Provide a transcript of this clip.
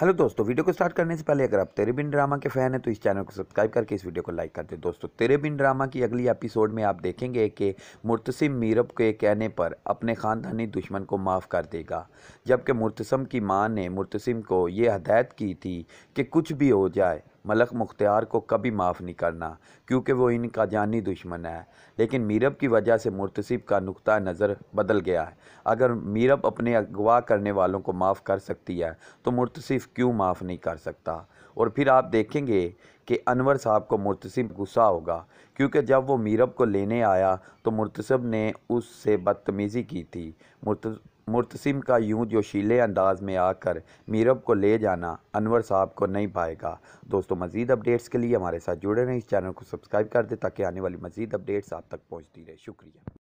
hello दोस्तों video को start करने से पहले अगर आप तेरे बिन ड्रामा के फैन हैं तो इस चैनल को सब्सक्राइब करके इस वीडियो को लाइक कर दें दोस्तों तेरे बिन ड्रामा की अगली एपिसोड में आप देखेंगे कि मुर्तसिम मीरब के कहने पर अपने ख़ानदानी दुश्मन को माफ़ कर देगा जबकि मुर्तसम की मां ने मुर्तसिम को ये हदायत की थी कि कुछ भी हो जाए मलक मुख्तियार को कभी माफ़ नहीं करना क्योंकि वो इनका जानी दुश्मन है लेकिन मीरब की वजह से मुर्तसिब का नुकता नज़र बदल गया है अगर मीरब अपने अगवा करने वालों को माफ़ कर सकती है तो मुर्तसिब क्यों माफ़ नहीं कर सकता और फिर आप देखेंगे कि अनवर साहब को मुर्तसिब गुस्सा होगा क्योंकि जब वो मीरब को लेने आया तो मुर्तसिब ने उससे बदतमीज़ी की थी मुर्त मुर्तसिम का यूं जोशीले अंदाज में आकर मीरब को ले जाना अनवर साहब को नहीं पाएगा दोस्तों मजीद अपडेट्स के लिए हमारे साथ जुड़े रहें इस चैनल को सब्सक्राइब कर दें ताकि आने वाली मजीद अपडेट्स आप तक पहुँचती रहे शुक्रिया